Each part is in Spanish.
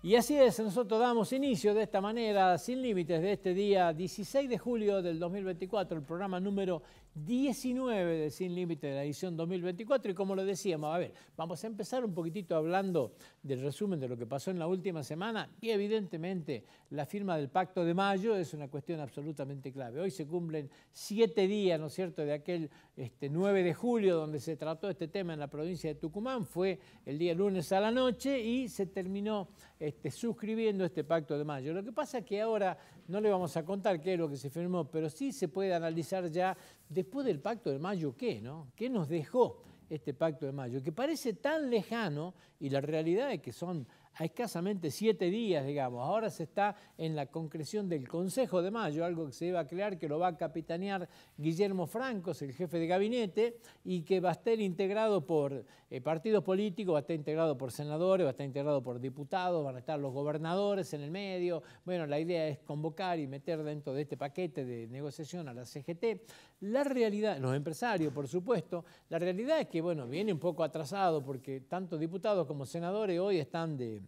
Y así es, nosotros damos inicio de esta manera, sin límites, de este día 16 de julio del 2024, el programa número 19 de Sin Límite de la edición 2024 y como lo decíamos, a ver, vamos a empezar un poquitito hablando del resumen de lo que pasó en la última semana y evidentemente la firma del Pacto de Mayo es una cuestión absolutamente clave. Hoy se cumplen siete días, ¿no es cierto?, de aquel este, 9 de julio donde se trató este tema en la provincia de Tucumán, fue el día lunes a la noche y se terminó este, suscribiendo este Pacto de Mayo. Lo que pasa es que ahora no le vamos a contar qué es lo que se firmó, pero sí se puede analizar ya después del pacto de mayo, ¿qué? No? ¿Qué nos dejó este pacto de mayo? Que parece tan lejano y la realidad es que son a escasamente siete días, digamos. Ahora se está en la concreción del Consejo de Mayo, algo que se iba a crear, que lo va a capitanear Guillermo Francos, el jefe de gabinete, y que va a estar integrado por eh, partidos políticos, va a estar integrado por senadores, va a estar integrado por diputados, van a estar los gobernadores en el medio. Bueno, la idea es convocar y meter dentro de este paquete de negociación a la CGT. La realidad, los empresarios, por supuesto, la realidad es que, bueno, viene un poco atrasado porque tanto diputados como senadores hoy están de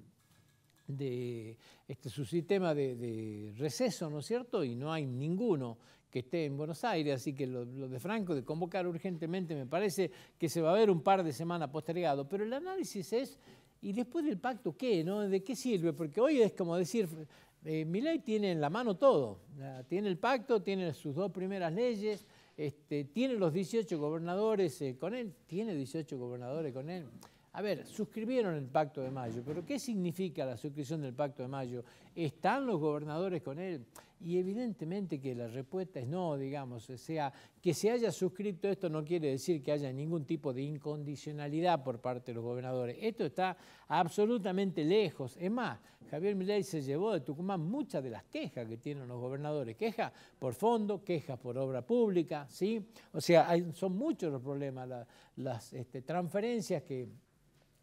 de este, su sistema de, receso, ¿no es cierto? Y no hay ninguno que esté en Buenos Aires, así que lo, de Franco de convocar urgentemente me parece que se va a ver un par de semanas postergado, pero el análisis es, ¿y después del pacto qué? No? ¿De qué sirve? Porque hoy es como decir, eh, Milei tiene en la mano todo, tiene el pacto, tiene sus dos primeras leyes, este, tiene los 18 eh, gobernadores con él, tiene 18 gobernadores con él. A ver, suscribieron el Pacto de Mayo, pero ¿qué significa la suscripción del Pacto de Mayo? ¿Están los gobernadores con él? Y evidentemente que la respuesta es no, digamos, o sea, que se haya suscrito esto no quiere decir que haya ningún tipo de incondicionalidad por parte de los gobernadores. Esto está absolutamente lejos. Es más, Javier Milei se llevó de Tucumán muchas de las quejas que tienen los gobernadores, quejas por fondo, quejas por obra pública, ¿sí? O sea, son muchos los problemas, las este, transferencias que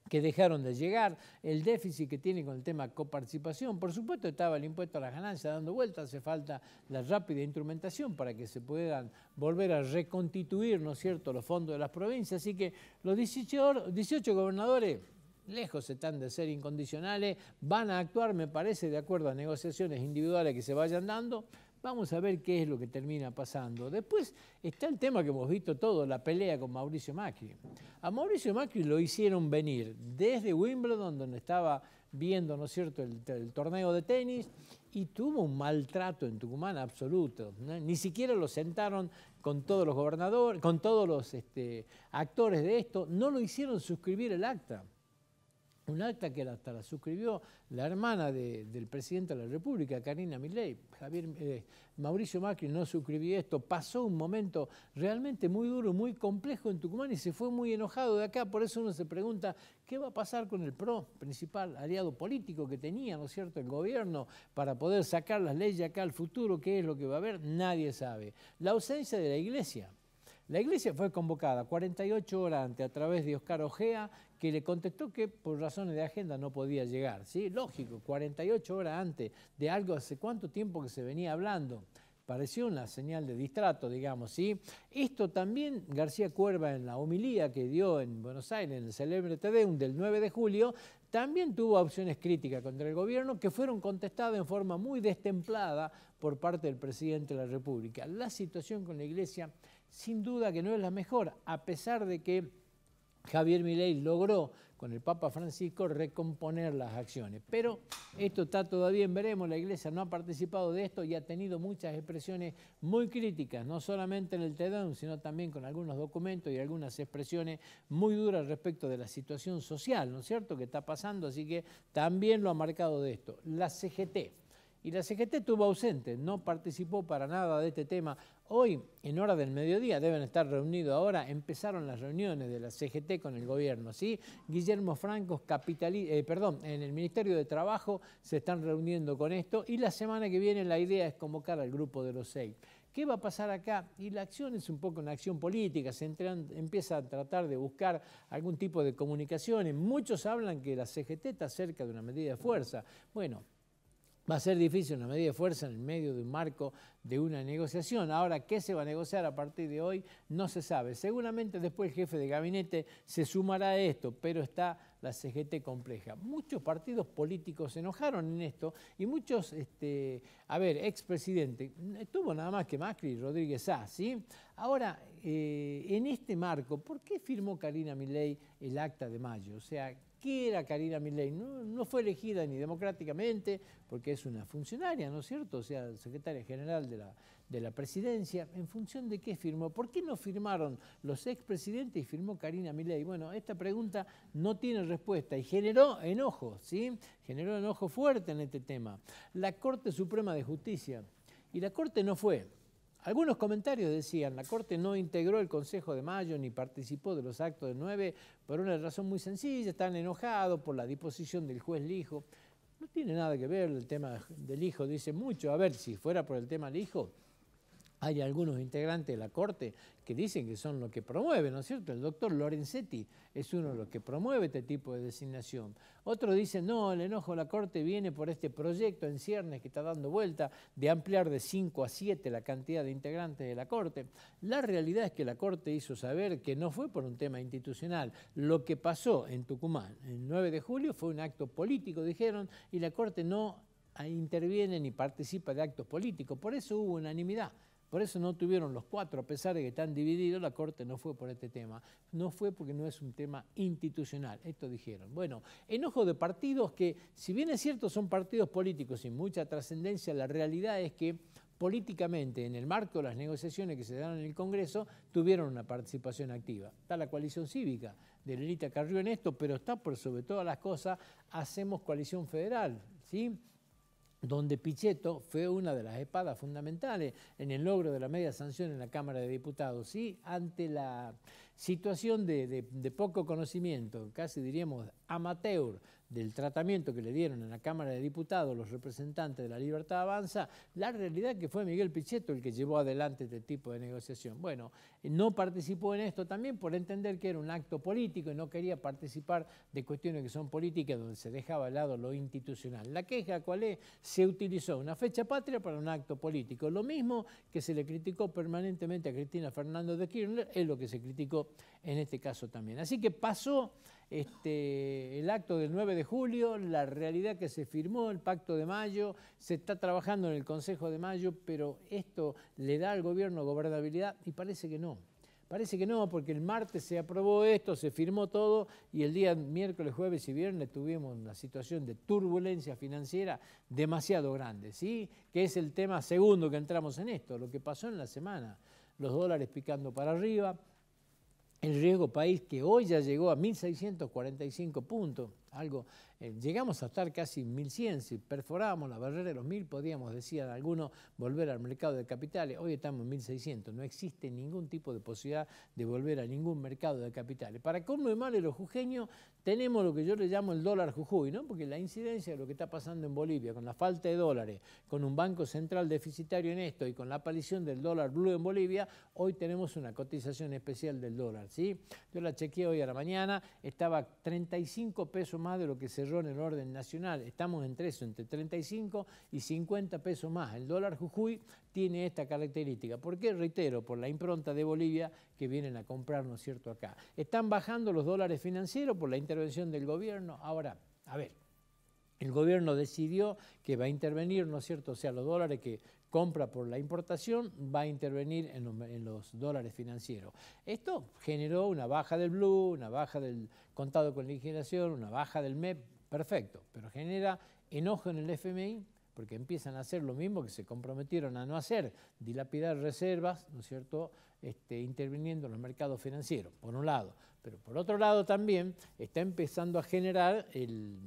que dejaron de llegar, el déficit que tiene con el tema coparticipación. Por supuesto estaba el impuesto a las ganancias dando vueltas, hace falta la rápida instrumentación para que se puedan volver a reconstituir, ¿no es cierto?, los fondos de las provincias. Así que los 18, 18 gobernadores lejos están de ser incondicionales, van a actuar, me parece, de acuerdo a negociaciones individuales que se vayan dando, Vamos a ver qué es lo que termina pasando. Después está el tema que hemos visto todo, la pelea con Mauricio Macri. A Mauricio Macri lo hicieron venir desde Wimbledon, donde estaba viendo, ¿no es cierto?, el, torneo de tenis y tuvo un maltrato en Tucumán absoluto. Ni siquiera lo sentaron con todos los gobernadores, con todos los este, actores de esto, no lo hicieron suscribir el acta un acta que hasta la suscribió la hermana del presidente de la República, Karina Milley. Javier, eh, Mauricio Macri no suscribió esto. Pasó un momento realmente muy duro, muy complejo en Tucumán y se fue muy enojado de acá. Por eso uno se pregunta, ¿qué va a pasar con el PRO, principal aliado político que tenía, ¿no es cierto?, el gobierno para poder sacar las leyes acá al futuro. ¿Qué es lo que va a haber? Nadie sabe. La ausencia de la iglesia. La iglesia fue convocada 48 horas antes a través de Oscar Ojea que le contestó que por razones de agenda no podía llegar. ¿sí? Lógico, 48 horas antes de algo hace cuánto tiempo que se venía hablando. Pareció una señal de distrato, digamos. ¿sí? Esto también García Cuerva en la homilía que dio en Buenos Aires, en el célebre Tedeum del 9 de julio, también tuvo opciones críticas contra el gobierno que fueron contestadas en forma muy destemplada por parte del presidente de la República. La situación con la Iglesia, sin duda que no es la mejor, a pesar de que Javier Milei logró con el Papa Francisco recomponer las acciones. Pero esto está todavía en veremos, la Iglesia no ha participado de esto y ha tenido muchas expresiones muy críticas, no solamente en el Tedum, sino también con algunos documentos y algunas expresiones muy duras respecto de la situación social, ¿no es cierto?, que está pasando, así que también lo ha marcado de esto. La CGT. Y la CGT estuvo ausente, no participó para nada de este tema, Hoy, en hora del mediodía, deben estar reunidos ahora, empezaron las reuniones de la CGT con el gobierno, ¿sí? Guillermo Francos, eh, perdón, en el Ministerio de Trabajo se están reuniendo con esto y la semana que viene la idea es convocar al grupo de los seis. ¿Qué va a pasar acá? Y la acción es un poco una acción política, se empieza a tratar de buscar algún tipo de comunicación. Muchos hablan que la CGT está cerca de una medida de fuerza. Bueno, Va a ser difícil una medida de fuerza en el medio de un marco de una negociación. Ahora, ¿qué se va a negociar a partir de hoy? No se sabe. Seguramente después el jefe de gabinete se sumará a esto, pero está la CGT compleja. Muchos partidos políticos se enojaron en esto y muchos, este, a ver, expresidente, estuvo nada más que Macri y Rodríguez Sá, ¿sí? Ahora, eh, en este marco, ¿por qué firmó Karina Milei el acta de mayo? O sea, a era Karina Milley? No, fue elegida ni democráticamente, porque es una funcionaria, ¿no es cierto? O sea, secretaria general de la, de la presidencia. ¿En función de qué firmó? ¿Por qué no firmaron los expresidentes y firmó Karina Milley? Bueno, esta pregunta no tiene respuesta y generó enojo, ¿sí? Generó enojo fuerte en este tema. La Corte Suprema de Justicia. Y la Corte no fue, algunos comentarios decían, la Corte no integró el Consejo de Mayo ni participó de los actos de nueve por una razón muy sencilla, están enojados por la disposición del juez Lijo. No tiene nada que ver el tema del hijo, dice mucho. A ver, si fuera por el tema del hijo, hay algunos integrantes de la Corte que dicen que son los que promueven, ¿no es cierto? El doctor Lorenzetti es uno de los que promueve este tipo de designación. Otro dicen, no, el enojo de la Corte viene por este proyecto en ciernes que está dando vuelta de ampliar de 5 a 7 la cantidad de integrantes de la Corte. La realidad es que la Corte hizo saber que no fue por un tema institucional. Lo que pasó en Tucumán el 9 de julio fue un acto político, dijeron, y la Corte no interviene ni participa de actos políticos. Por eso hubo unanimidad. Por eso no tuvieron los cuatro, a pesar de que están divididos, la Corte no fue por este tema. No fue porque no es un tema institucional, esto dijeron. Bueno, enojo de partidos que, si bien es cierto, son partidos políticos sin mucha trascendencia, la realidad es que políticamente, en el marco de las negociaciones que se dan en el Congreso, tuvieron una participación activa. Está la coalición cívica de Lenita Carrió en esto, pero está por sobre todas las cosas, hacemos coalición federal, ¿sí? donde Pichetto fue una de las espadas fundamentales en el logro de la media sanción en la Cámara de Diputados y ante la situación de, poco conocimiento, casi diríamos amateur, del tratamiento que le dieron en la Cámara de Diputados los representantes de la Libertad Avanza, la realidad que fue Miguel Pichetto el que llevó adelante este tipo de negociación. Bueno, no participó en esto también por entender que era un acto político y no quería participar de cuestiones que son políticas donde se dejaba de lado lo institucional. La queja, ¿cuál es? Se utilizó una fecha patria para un acto político. Lo mismo que se le criticó permanentemente a Cristina Fernando de Kirchner es lo que se criticó en este caso también. Así que pasó este, el acto del 9 de julio, la realidad que se firmó, el pacto de mayo, se está trabajando en el Consejo de Mayo, pero esto le da al gobierno gobernabilidad y parece que no. Parece que no, porque el martes se aprobó esto, se firmó todo y el día miércoles, jueves y viernes tuvimos una situación de turbulencia financiera demasiado grande, ¿sí? Que es el tema segundo que entramos en esto, lo que pasó en la semana. Los dólares picando para arriba, el riesgo país, que hoy ya llegó a 1.645 puntos, algo, eh, llegamos a estar casi 1.100, si perforábamos la barrera de los 1.000, podíamos, decían algunos, volver al mercado de capitales, hoy estamos en 1.600, no existe ningún tipo de posibilidad de volver a ningún mercado de capitales. Para cómo y mal los jujeños tenemos lo que yo le llamo el dólar jujuy, ¿no? porque la incidencia de lo que está pasando en Bolivia, con la falta de dólares, con un banco central deficitario en esto y con la aparición del dólar blue en Bolivia, hoy tenemos una cotización especial del dólar. Yo la chequeé hoy a la mañana, estaba 35 pesos más de lo que cerró en el orden nacional. Estamos entre eso, entre 35 y 50 pesos más. El dólar Jujuy tiene esta característica. ¿Por qué? Reitero, por la impronta de Bolivia que vienen a comprar, cierto?, acá. Están bajando los dólares financieros por la intervención del gobierno. Ahora, a ver, el gobierno decidió que va a intervenir, ¿no es cierto? O sea, los dólares que compra por la importación va a intervenir en los, dólares financieros. Esto generó una baja del blue, una baja del contado con liquidación, una baja del MEP, perfecto, pero genera enojo en el FMI porque empiezan a hacer lo mismo que se comprometieron a no hacer, dilapidar reservas, ¿no es cierto?, este, interviniendo en los mercados financieros, por un lado. Pero por otro lado también está empezando a generar el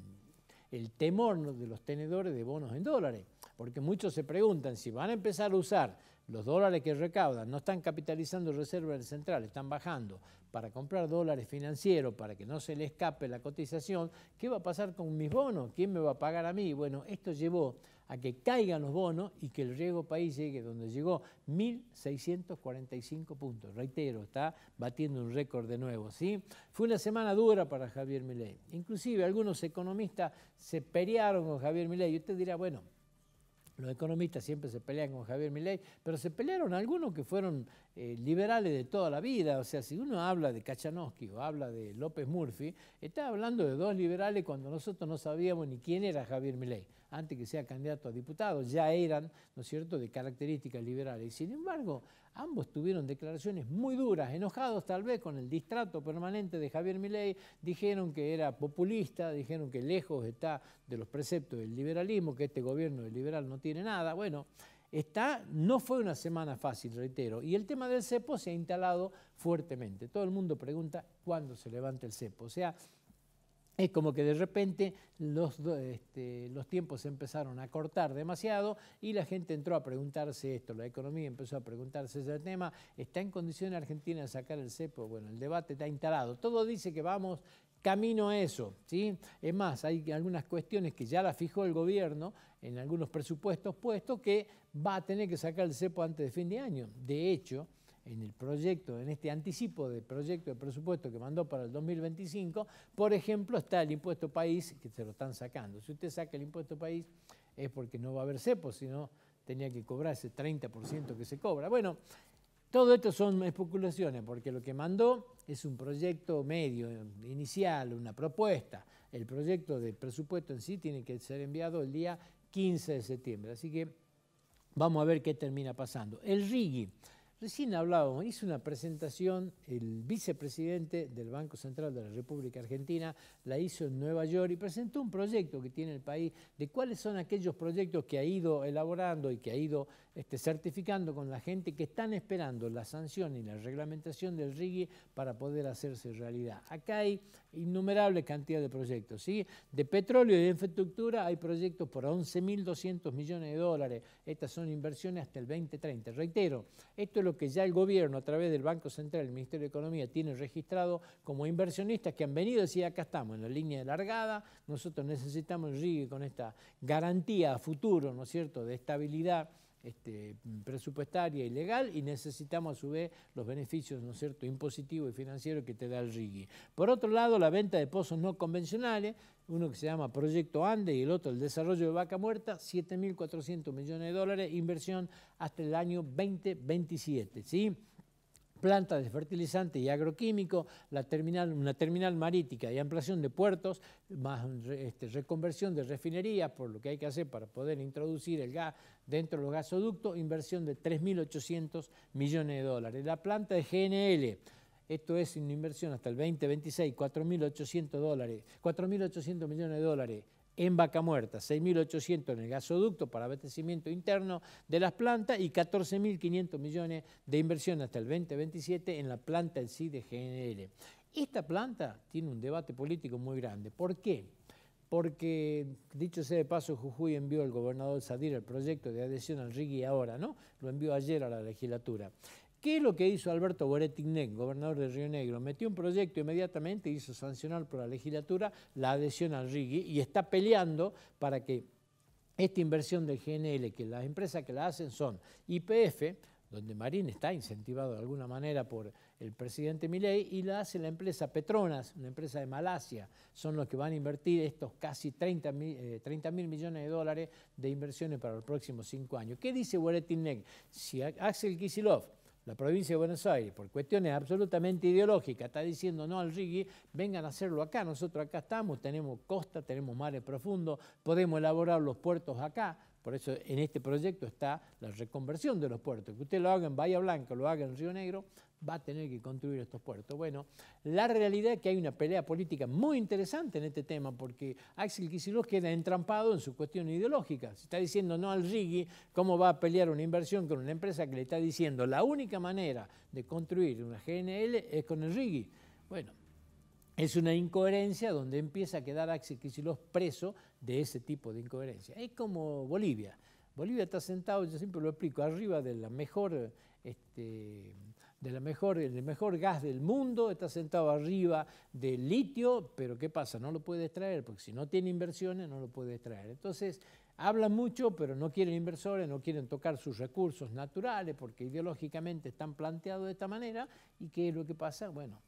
temor de los tenedores de bonos en dólares porque muchos se preguntan si van a empezar a usar los dólares que recaudan, no están capitalizando reservas del central, están bajando para comprar dólares financieros, para que no se le escape la cotización, ¿qué va a pasar con mis bonos? ¿Quién me va a pagar a mí? Bueno, esto llevó a que caigan los bonos y que el riesgo país llegue donde llegó 1.645 puntos. Reitero, está batiendo un récord de nuevo. ¿sí? Fue una semana dura para Javier Milei. Inclusive algunos economistas se pelearon con Javier Milei. Y usted dirá, bueno, los economistas siempre se pelean con Javier Milei, pero se pelearon algunos que fueron eh, liberales de toda la vida. O sea, si uno habla de Kachanowski o habla de López Murphy, está hablando de dos liberales cuando nosotros no sabíamos ni quién era Javier Milei. Antes que sea candidato a diputado, ya eran, ¿no es cierto?, de características liberales. Y Sin embargo, Ambos tuvieron declaraciones muy duras, enojados tal vez con el distrato permanente de Javier Milei, dijeron que era populista, dijeron que lejos está de los preceptos del liberalismo, que este gobierno liberal no tiene nada. Bueno, está, no fue una semana fácil, reitero, y el tema del cepo se ha instalado fuertemente. Todo el mundo pregunta cuándo se levanta el cepo. O sea, es como que de repente los, este, los tiempos empezaron a cortar demasiado y la gente entró a preguntarse esto, la economía empezó a preguntarse ese tema, ¿está en condición Argentina de sacar el cepo? Bueno, el debate está instalado, todo dice que vamos camino a eso, ¿sí? Es más, hay algunas cuestiones que ya las fijó el gobierno en algunos presupuestos puestos que va a tener que sacar el cepo antes de fin de año. De hecho, en el proyecto, en este anticipo de proyecto de presupuesto que mandó para el 2025, por ejemplo, está el impuesto país, que se lo están sacando. Si usted saca el impuesto país es porque no va a haber cepo, sino tenía que cobrar ese 30% que se cobra. Bueno, todo esto son especulaciones, porque lo que mandó es un proyecto medio, inicial, una propuesta. El proyecto de presupuesto en sí tiene que ser enviado el día 15 de septiembre. Así que vamos a ver qué termina pasando. El RIGI Recién hablábamos, hizo una presentación el vicepresidente del Banco Central de la República Argentina, la hizo en Nueva York y presentó un proyecto que tiene el país de cuáles son aquellos proyectos que ha ido elaborando y que ha ido este, certificando con la gente que están esperando la sanción y la reglamentación del RIGI para poder hacerse realidad. Acá hay innumerable cantidad de proyectos. ¿sí? De petróleo y de infraestructura hay proyectos por 11.200 millones de dólares. Estas son inversiones hasta el 2030. Reitero, esto es lo que ya el gobierno a través del Banco Central, el Ministerio de Economía, tiene registrado como inversionistas que han venido y decir, acá estamos en la línea de largada, nosotros necesitamos el RIGI con esta garantía a futuro, ¿no es cierto?, de estabilidad este, presupuestaria y legal y necesitamos a su vez los beneficios, ¿no es cierto?, impositivos y financieros que te da el RIGI. Por otro lado, la venta de pozos no convencionales, uno que se llama Proyecto Ande y el otro el desarrollo de Vaca Muerta, 7.400 millones de dólares, inversión hasta el año 2027, ¿sí? planta de fertilizante y agroquímico, la terminal, una terminal marítica y ampliación de puertos, más este, reconversión de refinerías, por lo que hay que hacer para poder introducir el gas dentro de los gasoductos, inversión de 3.800 millones de dólares. La planta de GNL, esto es una inversión hasta el 2026, 4.800 millones de dólares en Vaca Muerta, 6.800 en el gasoducto para abastecimiento interno de las plantas y 14.500 millones de inversión hasta el 2027 en la planta en sí de GNL. Esta planta tiene un debate político muy grande. ¿Por qué? Porque, dicho sea de paso, Jujuy envió al gobernador Sadir el proyecto de adhesión al RIGI ahora, ¿no? Lo envió ayer a la legislatura. ¿Qué es lo que hizo Alberto Boretignet, gobernador de Río Negro? Metió un proyecto inmediatamente, hizo sancionar por la legislatura la adhesión al RIGI y está peleando para que esta inversión del GNL, que las empresas que la hacen son IPF, donde Marín está incentivado de alguna manera por el presidente Milei, y la hace la empresa Petronas, una empresa de Malasia. Son los que van a invertir estos casi 30 eh, mil, millones de dólares de inversiones para los próximos cinco años. ¿Qué dice Goretti-Negro? Si Axel Kisilov la provincia de Buenos Aires, por cuestiones absolutamente ideológicas, está diciendo no al RIGI, vengan a hacerlo acá, nosotros acá estamos, tenemos costa, tenemos mares profundos, podemos elaborar los puertos acá, por eso en este proyecto está la reconversión de los puertos. Que usted lo haga en Bahía Blanca, lo haga en Río Negro, va a tener que construir estos puertos. Bueno, la realidad es que hay una pelea política muy interesante en este tema porque Axel Kicillof queda entrampado en su cuestión ideológica. Se está diciendo no al RIGI, ¿cómo va a pelear una inversión con una empresa que le está diciendo la única manera de construir una GNL es con el RIGI? Bueno, es una incoherencia donde empieza a quedar Axel Kicillof preso de ese tipo de incoherencia. Es como Bolivia. Bolivia está sentado, yo siempre lo explico, arriba de la mejor, este, de la mejor, del mejor gas del mundo, está sentado arriba del litio, pero ¿qué pasa? No lo puede extraer, porque si no tiene inversiones no lo puede extraer. Entonces, hablan mucho, pero no quieren inversores, no quieren tocar sus recursos naturales, porque ideológicamente están planteados de esta manera, y ¿qué es lo que pasa? Bueno,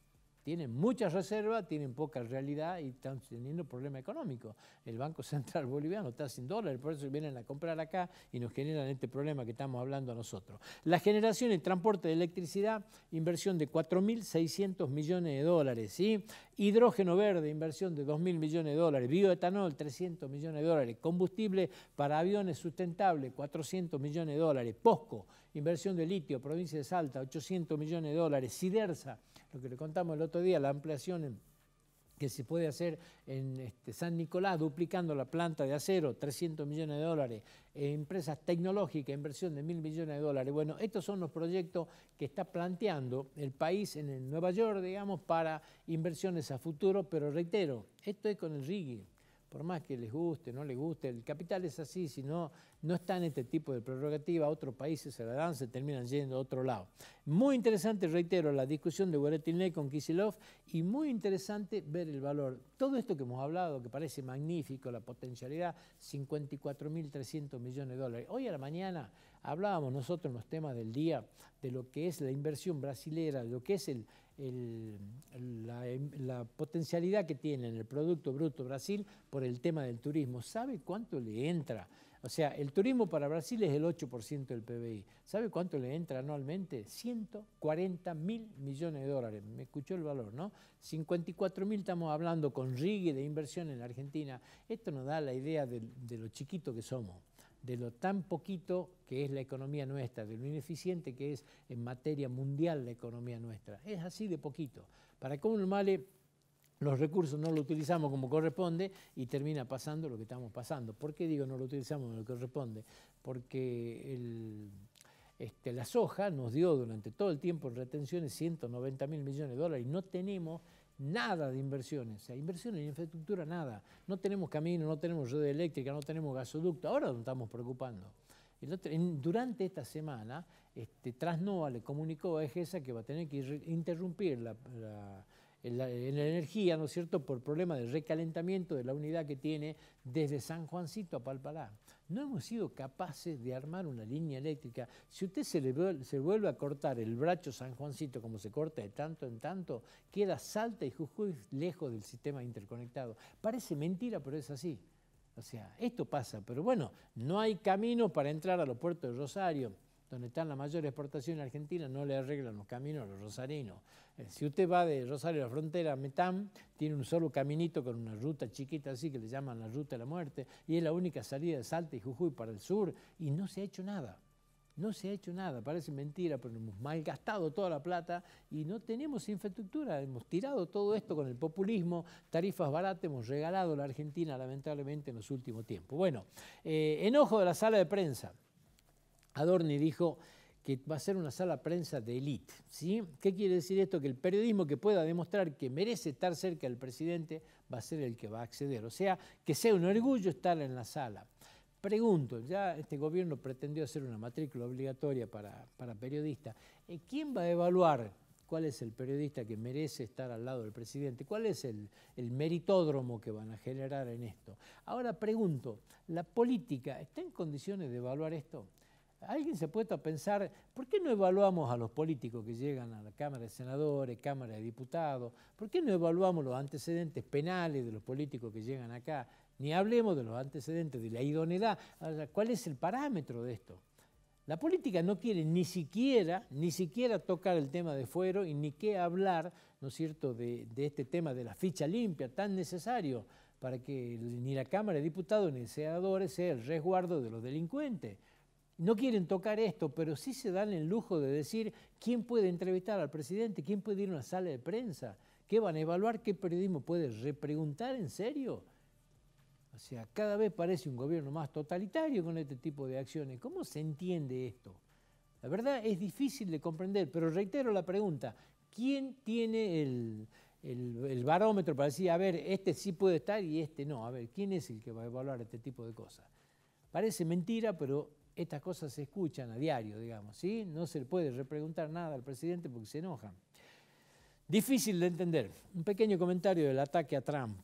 tienen muchas reservas, tienen poca realidad y están teniendo problema económico. El Banco Central Boliviano está sin dólares, por eso vienen a comprar acá y nos generan este problema que estamos hablando a nosotros. La generación y transporte de electricidad, inversión de 4.600 millones de dólares. ¿sí? Hidrógeno verde, inversión de 2.000 millones de dólares. Bioetanol, 300 millones de dólares. Combustible para aviones sustentable, 400 millones de dólares. POSCO, inversión de litio, provincia de Salta, 800 millones de dólares. Sidersa, lo que le contamos el otro día, la ampliación que se puede hacer en este, San Nicolás, duplicando la planta de acero, 300 millones de dólares, eh, empresas tecnológicas, inversión de mil millones de dólares. Bueno, estos son los proyectos que está planteando el país en Nueva York, digamos, para inversiones a futuro, pero reitero, esto es con el RIGI, por más que les guste, no les guste, el capital es así, si no, no está en este tipo de prerrogativa, otros países se la dan, se terminan yendo a otro lado. Muy interesante, reitero, la discusión de Guaratiné con Kisilov y muy interesante ver el valor. Todo esto que hemos hablado, que parece magnífico, la potencialidad, 54.300 millones de dólares. Hoy a la mañana hablábamos nosotros en los temas del día de lo que es la inversión brasilera, de lo que es el, Em, la, potencialidad que tiene en el Producto Bruto Brasil por el tema del turismo. ¿Sabe cuánto le entra? O sea, el turismo para Brasil es el 8% del PBI. ¿Sabe cuánto le entra anualmente? 140 mil millones de dólares. Me escuchó el valor, ¿no? 54 mil estamos hablando con RIGI de inversión en la Argentina. Esto nos da la idea de, de lo chiquito que somos de lo tan poquito que es la economía nuestra, de lo ineficiente que es en materia mundial la economía nuestra. Es así de poquito. Para que uno male los recursos no los utilizamos como corresponde y termina pasando lo que estamos pasando. ¿Por qué digo no lo utilizamos como corresponde? Porque este, la soja nos dio durante todo el tiempo en retenciones 190 mil millones de dólares y no tenemos nada de inversiones. sea, inversiones en infraestructura, nada. No tenemos camino, no tenemos red eléctrica, no tenemos gasoducto. Ahora nos estamos preocupando. durante esta semana, este, Trasnova le comunicó a EGESA que va a tener que interrumpir la, energía, ¿no es cierto?, por problema de recalentamiento de la unidad que tiene desde San Juancito a Palpalá no hemos sido capaces de armar una línea eléctrica. Si usted se le se vuelve a cortar el bracho San Juancito como se corta de tanto en tanto, queda Salta y Jujuy lejos del sistema interconectado. Parece mentira, pero es así. O sea, esto pasa, pero bueno, no hay camino para entrar a los puertos de Rosario donde están la mayor exportación Argentina, no le arreglan los caminos a los rosarinos. Eh, si usted va de Rosario a la frontera a Metán, tiene un solo caminito con una ruta chiquita así que le llaman la ruta de la muerte, y es la única salida de Salta y Jujuy para el sur, y no se ha hecho nada. No se ha hecho nada, parece mentira, pero hemos malgastado toda la plata y no tenemos infraestructura. Hemos tirado todo esto con el populismo, tarifas baratas, hemos regalado a la Argentina lamentablemente en los últimos tiempos. Bueno, eh, enojo de la sala de prensa. Adorni dijo que va a ser una sala prensa de élite. ¿sí? ¿Qué quiere decir esto? Que el periodismo que pueda demostrar que merece estar cerca del presidente va a ser el que va a acceder. O sea, que sea un orgullo estar en la sala. Pregunto, ya este gobierno pretendió hacer una matrícula obligatoria para, periodistas. Eh, ¿Quién va a evaluar cuál es el periodista que merece estar al lado del presidente, cuál es el, el, meritódromo que van a generar en esto. Ahora pregunto, ¿la política está en condiciones de evaluar esto? alguien se ha puesto a pensar, ¿por qué no evaluamos a los políticos que llegan a la Cámara de Senadores, Cámara de Diputados? ¿Por qué no evaluamos los antecedentes penales de los políticos que llegan acá? Ni hablemos de los antecedentes de la idoneidad. ¿Cuál es el parámetro de esto? La política no quiere ni siquiera, ni siquiera tocar el tema de fuero y ni qué hablar, ¿no es cierto?, de, este tema de la ficha limpia tan necesario para que ni la Cámara de Diputados ni el Senadores sea el resguardo de los delincuentes. No quieren tocar esto, pero sí se dan el lujo de decir quién puede entrevistar al presidente, quién puede ir a una sala de prensa, qué van a evaluar, qué periodismo puede repreguntar en serio. O sea, cada vez parece un gobierno más totalitario con este tipo de acciones. ¿Cómo se entiende esto? La verdad es difícil de comprender, pero reitero la pregunta, ¿quién tiene el, barómetro para decir, a ver, este sí puede estar y este no? A ver, ¿quién es el que va a evaluar este tipo de cosas? Parece mentira, pero estas cosas se escuchan a diario, digamos, ¿sí? No se le puede repreguntar nada al presidente porque se enoja. Difícil de entender. Un pequeño comentario del ataque a Trump.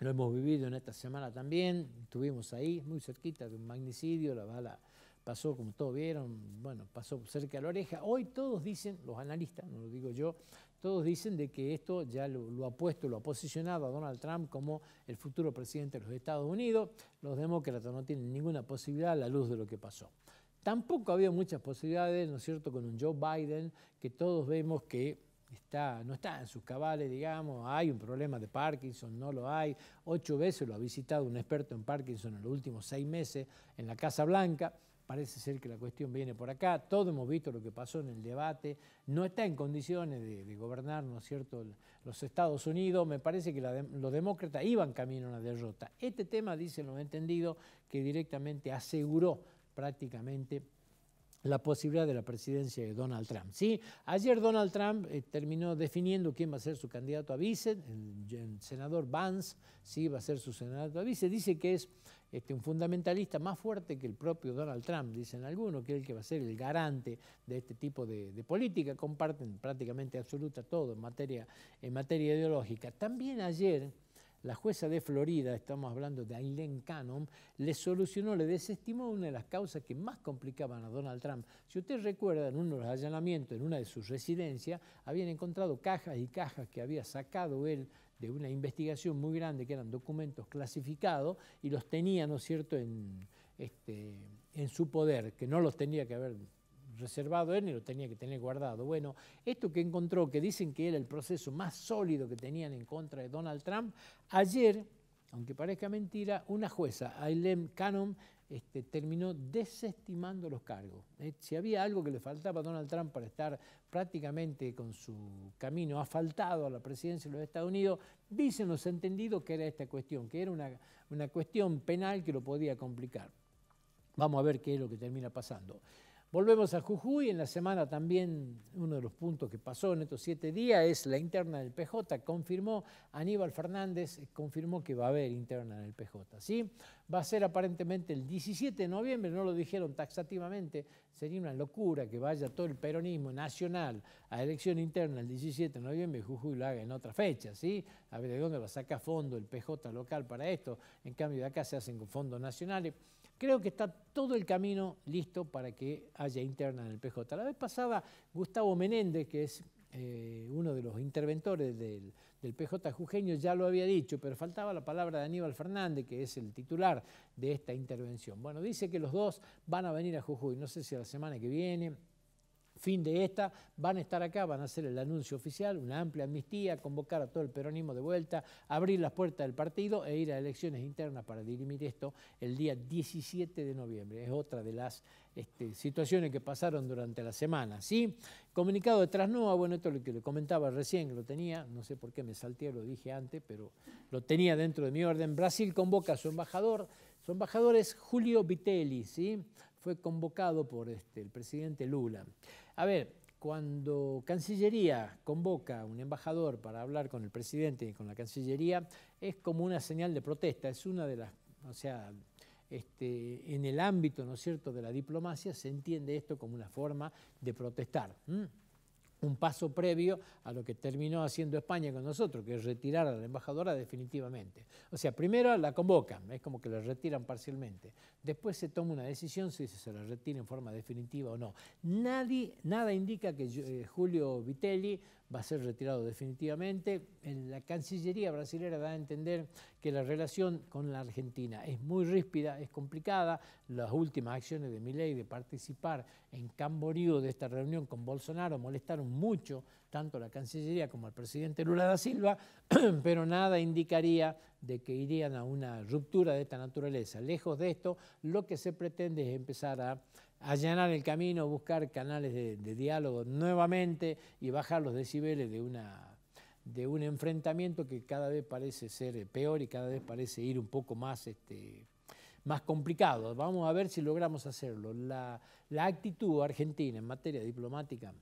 Lo hemos vivido en esta semana también, estuvimos ahí, muy cerquita de un magnicidio, la bala pasó, como todos vieron, bueno, pasó cerca a la oreja. Hoy todos dicen, los analistas, no lo digo yo, todos dicen de que esto ya lo, ha puesto, lo ha posicionado a Donald Trump como el futuro presidente de los Estados Unidos. Los demócratas no tienen ninguna posibilidad a la luz de lo que pasó. Tampoco había muchas posibilidades, ¿no es cierto?, con un Joe Biden que todos vemos que está, no está en sus cabales, digamos, hay un problema de Parkinson, no lo hay. Ocho veces lo ha visitado un experto en Parkinson en los últimos seis meses en la Casa Blanca parece ser que la cuestión viene por acá, todos hemos visto lo que pasó en el debate, no está en condiciones de, gobernar, ¿no es cierto?, los Estados Unidos, me parece que los demócratas iban camino a una derrota. Este tema, dicen los entendidos, que directamente aseguró prácticamente la posibilidad de la presidencia de Donald Trump. Sí, ayer Donald Trump eh, terminó definiendo quién va a ser su candidato a vice, el, senador Vance, sí, va a ser su senador a vice, dice que es este, un fundamentalista más fuerte que el propio Donald Trump, dicen algunos, que es el que va a ser el garante de este tipo de, de política, comparten prácticamente absoluta todo en materia, en materia ideológica. También ayer la jueza de Florida, estamos hablando de Aileen Cannon, le solucionó, le desestimó una de las causas que más complicaban a Donald Trump. Si usted recuerda, en uno de los allanamientos, en una de sus residencias, habían encontrado cajas y cajas que había sacado él de una investigación muy grande, que eran documentos clasificados, y los tenía, ¿no es cierto?, en, este, en su poder, que no los tenía que haber reservado él ni lo tenía que tener guardado. Bueno, esto que encontró, que dicen que era el proceso más sólido que tenían en contra de Donald Trump, ayer, aunque parezca mentira, una jueza, Ailem Cannon, este, terminó desestimando los cargos. Eh, si había algo que le faltaba a Donald Trump para estar prácticamente con su camino asfaltado a la presidencia de los Estados Unidos, dicen los entendidos que era esta cuestión, que era una, una cuestión penal que lo podía complicar. Vamos a ver qué es lo que termina pasando. Volvemos a Jujuy, en la semana también uno de los puntos que pasó en estos siete días es la interna del PJ. Confirmó Aníbal Fernández, eh, confirmó que va a haber interna en el PJ. ¿sí? Va a ser aparentemente el 17 de noviembre, no lo dijeron taxativamente, sería una locura que vaya todo el peronismo nacional a elección interna el 17 de noviembre y Jujuy lo haga en otra fecha. ¿sí? A ver de dónde va a sacar fondo el PJ local para esto. En cambio de acá se hacen con fondos nacionales. Creo que está todo el camino listo para que haya interna en el PJ. La vez pasada, Gustavo Menéndez, que es eh, uno de los interventores del, del, PJ Jujeño, ya lo había dicho, pero faltaba la palabra de Aníbal Fernández, que es el titular de esta intervención. Bueno, dice que los dos van a venir a Jujuy, no sé si a la semana que viene, fin de esta, van a estar acá, van a hacer el anuncio oficial, una amplia amnistía, convocar a todo el peronismo de vuelta, abrir las puertas del partido e ir a elecciones internas para dirimir esto el día 17 de noviembre. Es otra de las este, situaciones que pasaron durante la semana. ¿sí? Comunicado de Trasnoa, bueno, esto es lo que le comentaba recién, lo tenía, no sé por qué me salté, lo dije antes, pero lo tenía dentro de mi orden. Brasil convoca a su embajador. Su embajador es Julio Vitelli, fue convocado por este, el presidente Lula. A ver, cuando Cancillería convoca a un embajador para hablar con el presidente y con la Cancillería, es como una señal de protesta, es una de las, o sea, este, en el ámbito, ¿no es cierto?, de la diplomacia se entiende esto como una forma de protestar un paso previo a lo que terminó haciendo España con nosotros, que es retirar a la embajadora definitivamente. O sea, primero la convocan, es como que la retiran parcialmente. Después se toma una decisión si se la retira en forma definitiva o no. Nadie, nada indica que eh, Julio Vitelli va a ser retirado definitivamente. La Cancillería brasilera da a entender que la relación con la Argentina es muy ríspida, es complicada. Las últimas acciones de Milei de participar en Camboriú de esta reunión con Bolsonaro molestaron mucho tanto a la Cancillería como al presidente Lula da Silva, pero nada indicaría de que irían a una ruptura de esta naturaleza. Lejos de esto, lo que se pretende es empezar a allanar el camino, buscar canales de, diálogo nuevamente y bajar los decibeles de un enfrentamiento que cada vez parece ser eh, peor y cada vez parece ir un poco más, este, más complicado. Vamos a ver si logramos hacerlo. la actitud argentina en materia diplomática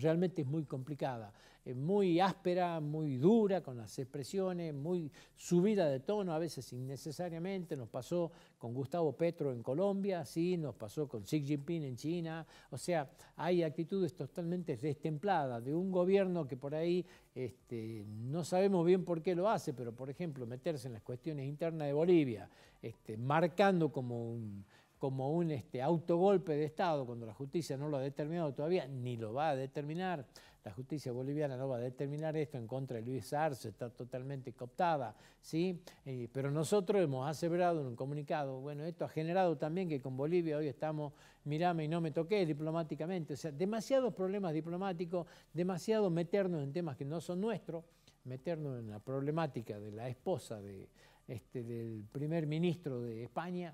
realmente es muy complicada, muy áspera, muy dura con las expresiones, muy subida de tono, a veces innecesariamente. Nos pasó con Gustavo Petro en Colombia, sí, nos pasó con Xi Jinping en China. O sea, hay actitudes totalmente destempladas de un gobierno que por ahí este, no sabemos bien por qué lo hace, pero por ejemplo, meterse en las cuestiones internas de Bolivia, este, marcando como un como un este, autogolpe de Estado, cuando la justicia no lo ha determinado todavía, ni lo va a determinar. La justicia boliviana no va a determinar esto en contra de Luis Arce, está totalmente cooptada, ¿sí? Eh, pero nosotros hemos aseverado en un comunicado, bueno, esto ha generado también que con Bolivia hoy estamos, mirame y no me toqué diplomáticamente, o sea, demasiados problemas diplomáticos, demasiado meternos en temas que no son nuestros, meternos en la problemática de la esposa de, este, del primer ministro de España,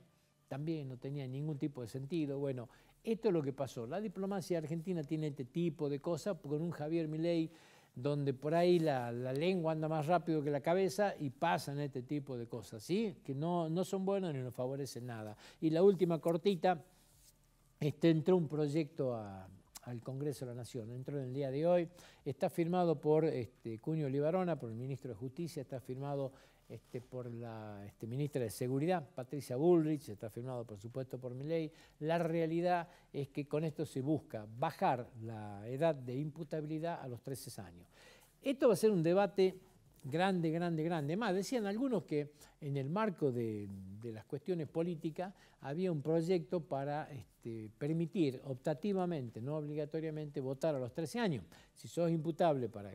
también no tenía ningún tipo de sentido. Bueno, esto es lo que pasó. La diplomacia argentina tiene este tipo de cosas con un Javier Milei donde por ahí la, lengua anda más rápido que la cabeza y pasan este tipo de cosas, ¿sí? Que no, no son buenos ni nos favorecen nada. Y la última cortita, este, entró un proyecto al Congreso de la Nación, entró en el día de hoy, está firmado por este, Cuño Libarona, por el ministro de Justicia, está firmado este, por la este, ministra de Seguridad, Patricia Bullrich, está firmado por supuesto por mi ley, La realidad es que con esto se busca bajar la edad de imputabilidad a los 13 años. Esto va a ser un debate grande, grande, grande. Más, decían algunos que en el marco de, las cuestiones políticas había un proyecto para este, permitir optativamente, no obligatoriamente, votar a los 13 años. Si sos imputable para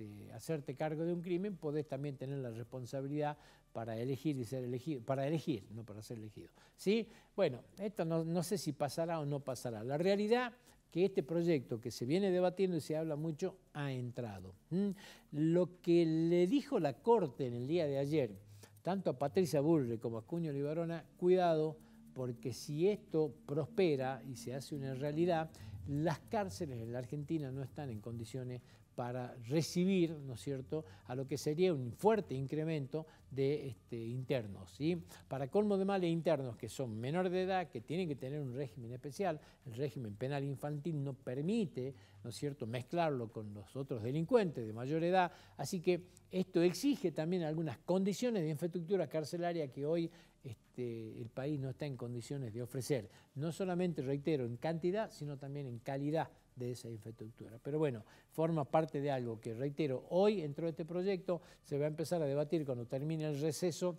este, hacerte cargo de un crimen, podés también tener la responsabilidad para elegir y ser elegido, para elegir, no para ser elegido. ¿Sí? Bueno, esto no, sé si pasará o no pasará. La realidad que este proyecto que se viene debatiendo y se habla mucho ha entrado. ¿Mm? Lo que le dijo la Corte en el día de ayer, tanto a Patricia Burre como a Cuño Libarona, cuidado, porque si esto prospera y se hace una realidad, las cárceles en la Argentina no están en condiciones para recibir, ¿no es cierto?, a lo que sería un fuerte incremento de este, internos. ¿sí? Para colmo de males internos que son menor de edad, que tienen que tener un régimen especial, el régimen penal infantil no permite, ¿no es cierto?, mezclarlo con los otros delincuentes de mayor edad, así que esto exige también algunas condiciones de infraestructura carcelaria que hoy este, el país no está en condiciones de ofrecer, no solamente, reitero, en cantidad, sino también en calidad de esa infraestructura. Pero bueno, forma parte de algo que, reitero, hoy entró este proyecto, se va a empezar a debatir cuando termine el receso.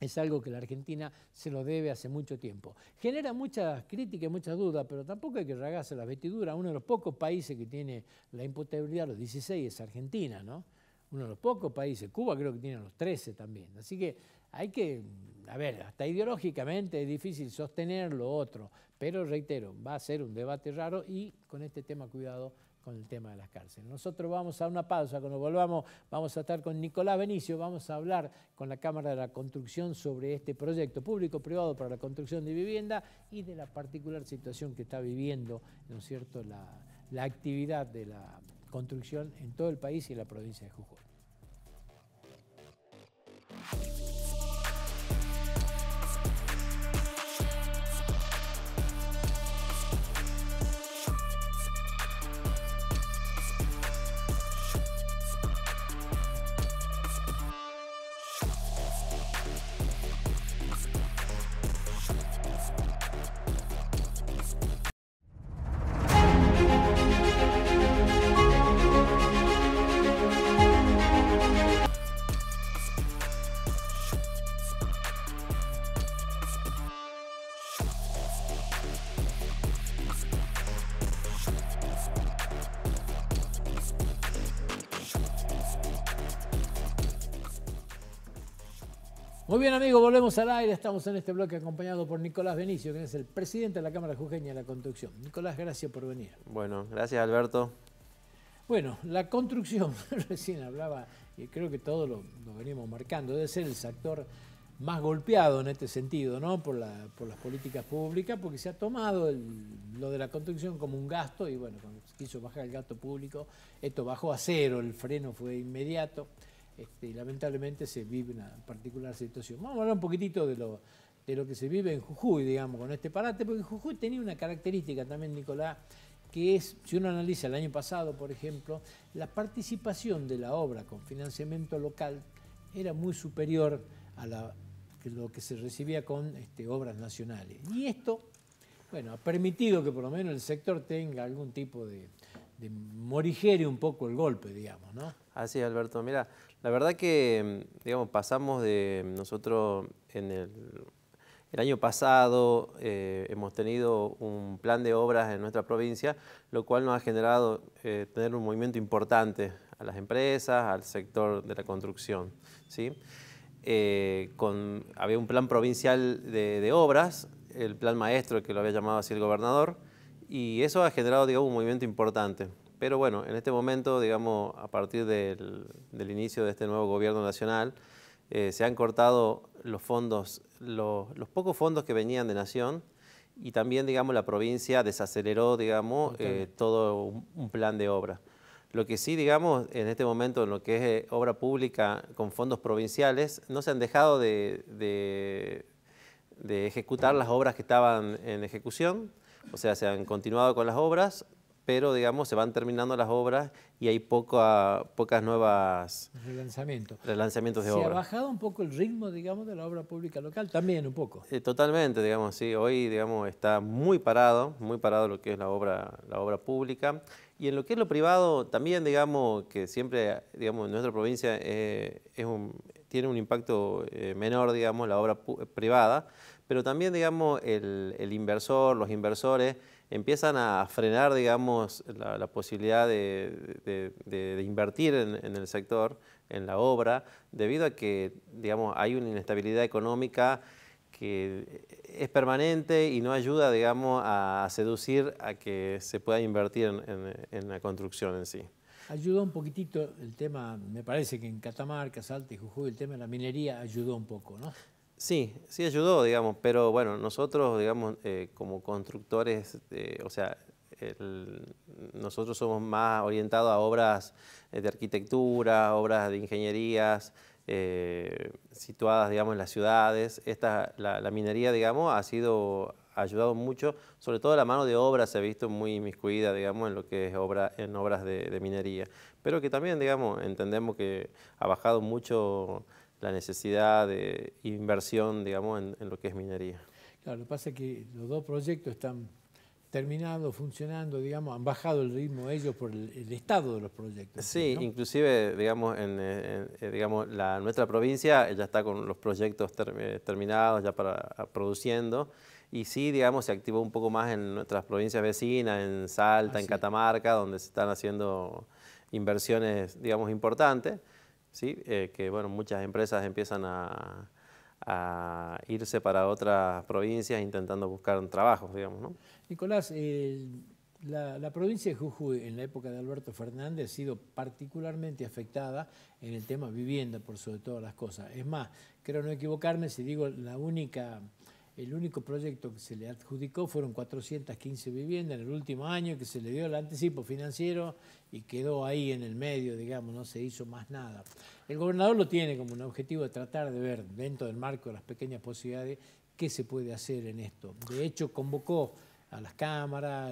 Es algo que la Argentina se lo debe hace mucho tiempo. Genera muchas críticas, muchas dudas, pero tampoco hay que regarse la vestidura Uno de los pocos países que tiene la imputabilidad, los 16, es Argentina, ¿no? Uno de los pocos países. Cuba creo que tiene los 13 también. Así que hay que, a ver, hasta ideológicamente es difícil sostener lo otro, pero reitero, va a ser un debate raro y con este tema cuidado con el tema de las cárceles. Nosotros vamos a una pausa, cuando volvamos vamos a estar con Nicolás Benicio, vamos a hablar con la Cámara de la Construcción sobre este proyecto público-privado para la construcción de vivienda y de la particular situación que está viviendo, ¿no cierto?, la, la actividad de la construcción en todo el país y en la provincia de Jujuy. amigos, volvemos al aire. Estamos en este bloque acompañado por Nicolás Benicio, que es el presidente de la Cámara Jujeña de la Construcción. Nicolás, gracias por venir. Bueno, gracias Alberto. Bueno, la construcción, recién hablaba, y creo que todos lo, venimos marcando, debe ser el sector más golpeado en este sentido, ¿no? Por, la, por las políticas públicas, porque se ha tomado lo de la construcción como un gasto, y bueno, cuando se quiso bajar el gasto público, esto bajó a cero, el freno fue inmediato y este, lamentablemente se vive una particular situación. Vamos a hablar un poquitito de lo, de lo que se vive en Jujuy, digamos, con este parate, porque Jujuy tenía una característica también, Nicolás, que es, si uno analiza el año pasado, por ejemplo, la participación de la obra con financiamiento local era muy superior a la, lo que se recibía con este, obras nacionales. Y esto, bueno, ha permitido que por lo menos el sector tenga algún tipo de, de morigere un poco el golpe, digamos, ¿no? Así ah, es, Alberto. Mira, la verdad que, mm, digamos, pasamos de mm, nosotros en el, año pasado, eh, hemos tenido un plan de obras en nuestra provincia, lo cual nos ha generado eh, tener un movimiento importante a las empresas, al sector de la construcción, ¿sí? Eh, había un plan provincial de obras, el plan maestro que lo había llamado así el gobernador, y eso ha generado, digamos, un movimiento importante. Pero bueno, en este momento, digamos, a partir del, inicio de este nuevo gobierno nacional, eh, se han cortado los fondos, los, pocos fondos que venían de Nación, y también, digamos, la provincia desaceleró, digamos, eh, todo un, plan de obra. Lo que sí, digamos, en este momento, en lo que es eh, obra pública con fondos provinciales, no se han dejado de ejecutar las obras que estaban en ejecución, o sea, se han continuado con las obras, pero digamos se van terminando las obras y hay ah, pocas nuevas relanzamientos de obras. Se ha bajado un poco el ritmo, digamos, de la obra pública local, también un poco. Eh, totalmente, digamos, sí. Hoy, digamos, está muy parado, muy parado lo que es la obra, la obra pública. Y en lo que es lo privado, también, digamos, que siempre, digamos, en nuestra provincia eh, es un, tiene un impacto eh, menor, digamos, la obra privada, pero también, digamos, el, inversor, los inversores empiezan a frenar, digamos, la, posibilidad de, invertir en, el sector, en la obra, debido a que, digamos, hay una inestabilidad económica que es permanente y no ayuda, digamos, a seducir a que se pueda invertir en, en la construcción en sí. Ayudó un poquitito el tema, me parece que en Catamarca, Salta y Jujuy, el tema de la minería ayudó un poco, ¿no? Sí, sí ayudó, digamos, pero bueno, nosotros, digamos, eh, como constructores, eh, o sea, nosotros somos más orientados a obras eh, de arquitectura, obras de ingenierías, situadas, digamos, en las ciudades. Esta, la, minería, digamos, ha sido ayudado mucho, sobre todo la mano de obra se ha visto muy inmiscuida, digamos, en lo que es obra, en obras de, de minería, pero que también, digamos, entendemos que ha bajado mucho la necesidad de inversión, digamos, en, lo que es minería. Claro, lo que pasa es que los dos proyectos están terminados, funcionando, digamos, han bajado el ritmo ellos por el, estado de los proyectos. Sí, inclusive, digamos, en, eh, digamos, nuestra provincia ya está con los proyectos eh, terminados, ya para ah, produciendo, y sí, digamos, se activó un poco más en nuestras provincias vecinas, en Salta, en ah, Catamarca, donde se están haciendo inversiones, digamos, importantes ¿sí? Eh, que bueno, muchas empresas empiezan a, irse para otras provincias intentando buscar trabajos, digamos. ¿no? Nicolás, eh, la, la, provincia de Jujuy en la época de Alberto Fernández ha sido particularmente afectada en el tema vivienda, por sobre todas las cosas. Es más, creo no equivocarme si digo la única el único proyecto que se le adjudicó fueron 415 viviendas en el último año que se le dio el anticipo financiero y quedó ahí en el medio, digamos, no se hizo más nada. El gobernador lo tiene como un objetivo de tratar de ver dentro del marco de las pequeñas posibilidades qué se puede hacer en esto. De hecho, convocó a las cámaras,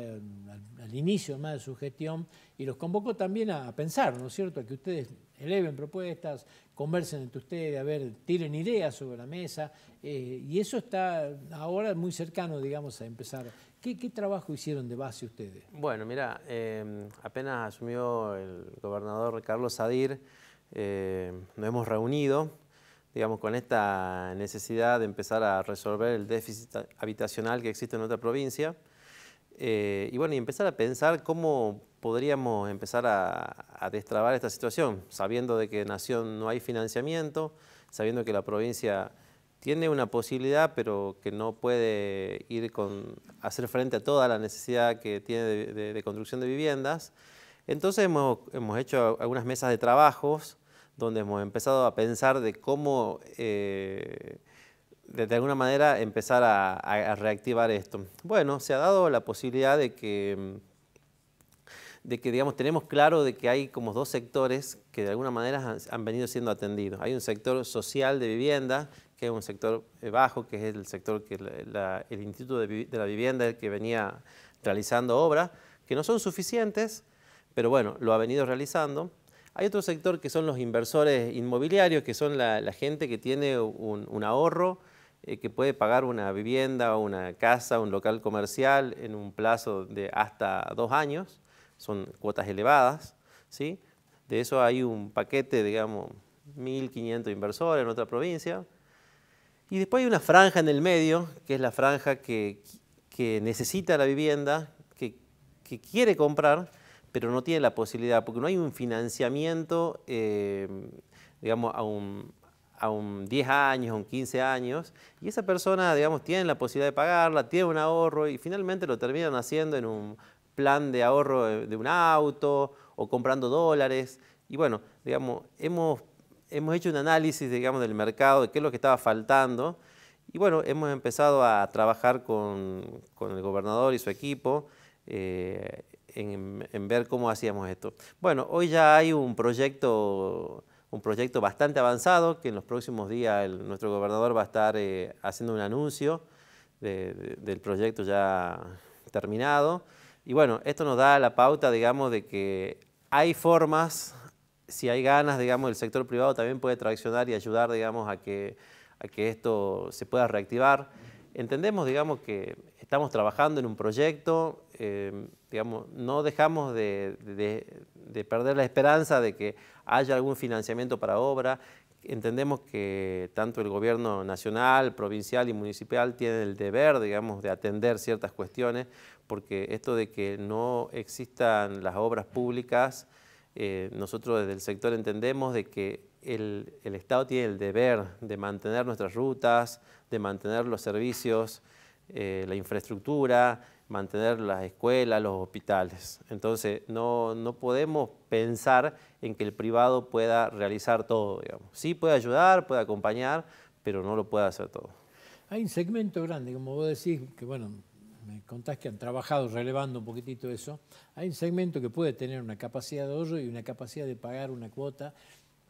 al, inicio más de su gestión, y los convocó también a, a pensar, ¿no es cierto?, a que ustedes eleven propuestas, conversen entre ustedes, a ver, tiren ideas sobre la mesa. Eh, y eso está ahora muy cercano, digamos, a empezar. ¿Qué, trabajo hicieron de base ustedes? Bueno, mira, eh, apenas asumió el gobernador Carlos Sadir, eh, nos hemos reunido, digamos, con esta necesidad de empezar a resolver el déficit habitacional que existe en otra provincia. y bueno, y empezar a pensar cómo podríamos empezar a, destrabar esta situación, sabiendo de que Nación no hay financiamiento, sabiendo que la provincia tiene una posibilidad, pero que no puede ir con hacer frente a toda la necesidad que tiene de, construcción de viviendas. Entonces hemos, hecho algunas mesas de trabajos donde hemos empezado a pensar de cómo, eh, de, alguna manera, empezar a, reactivar esto. Bueno, se ha dado la posibilidad de que mm, de que digamos, tenemos claro de que hay como dos sectores que de alguna manera han, venido siendo atendidos. Hay un sector social de vivienda, que es un sector eh, bajo, que es el sector que el Instituto de, la Vivienda, que venía realizando obras, que no son suficientes, pero bueno, lo ha venido realizando. Hay otro sector que son los inversores inmobiliarios, que son la, gente que tiene un, ahorro, eh, que puede pagar una vivienda, una casa, un local comercial en un plazo de hasta dos años son cuotas elevadas, ¿sí? De eso hay un paquete, digamos, 1.500 inversores en otra provincia. Y después hay una franja en el medio, que es la franja que, que necesita la vivienda, que, que, quiere comprar, pero no tiene la posibilidad, porque no hay un financiamiento, eh, digamos, a un, a un 10 años, a un 15 años, y esa persona, digamos, tiene la posibilidad de pagarla, tiene un ahorro y finalmente lo terminan haciendo en un plan de ahorro de, un auto o comprando dólares. Y bueno, digamos, hemos, hemos hecho un análisis, digamos, del mercado, de qué es lo que estaba faltando. Y bueno, hemos empezado a trabajar con, con el gobernador y su equipo eh, en, en, ver cómo hacíamos esto. Bueno, hoy ya hay un proyecto, un proyecto bastante avanzado que en los próximos días nuestro gobernador va a estar eh, haciendo un anuncio del proyecto ya terminado. Y bueno, esto nos da la pauta, digamos, de que hay formas, si hay ganas, digamos, el sector privado también puede traccionar y ayudar, digamos, a que, a que esto se pueda reactivar. Entendemos, digamos, que estamos trabajando en un proyecto, eh, digamos, no dejamos de, perder la esperanza de que haya algún financiamiento para obra, entendemos que tanto el gobierno nacional, provincial y municipal tienen el deber, digamos, de atender ciertas cuestiones porque esto de que no existan las obras públicas, eh, nosotros desde el sector entendemos de que el, Estado tiene el deber de mantener nuestras rutas, de mantener los servicios, eh, la infraestructura, mantener las escuelas, los hospitales. Entonces, no, no, podemos pensar en que el privado pueda realizar todo, digamos. Sí puede ayudar, puede acompañar, pero no lo puede hacer todo. Hay un segmento grande, como vos decís, que bueno, contás que han trabajado relevando un poquitito eso, hay un segmento que puede tener una capacidad de ahorro y una capacidad de pagar una cuota.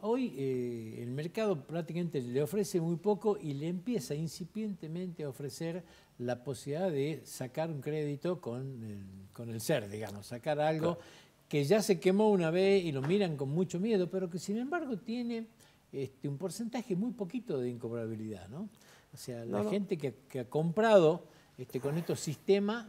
Hoy eh, el mercado prácticamente le ofrece muy poco y le empieza incipientemente a ofrecer la posibilidad de sacar un crédito con el, ser, digamos, sacar algo que ya se quemó una vez y lo miran con mucho miedo, pero que sin embargo tiene este, un porcentaje muy poquito de incobrabilidad, O sea, la gente que ha comprado este, con estos sistemas,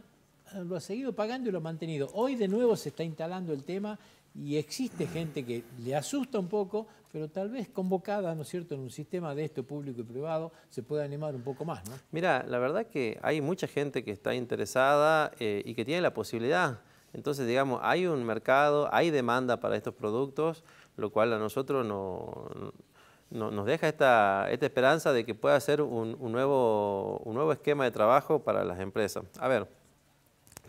ah, lo ha seguido pagando y lo ha mantenido. Hoy de nuevo se está instalando el tema y existe gente que le asusta un poco, pero tal vez convocada, ¿no es cierto?, en un sistema de esto público y privado, se puede animar un poco más, ¿no? Mira, la verdad que hay mucha gente que está interesada eh, y que tiene la posibilidad. Entonces, digamos, hay un mercado, hay demanda para estos productos, lo cual a nosotros no, nos deja esta, esperanza de que pueda ser un, nuevo, un nuevo esquema de trabajo para las empresas. A ver,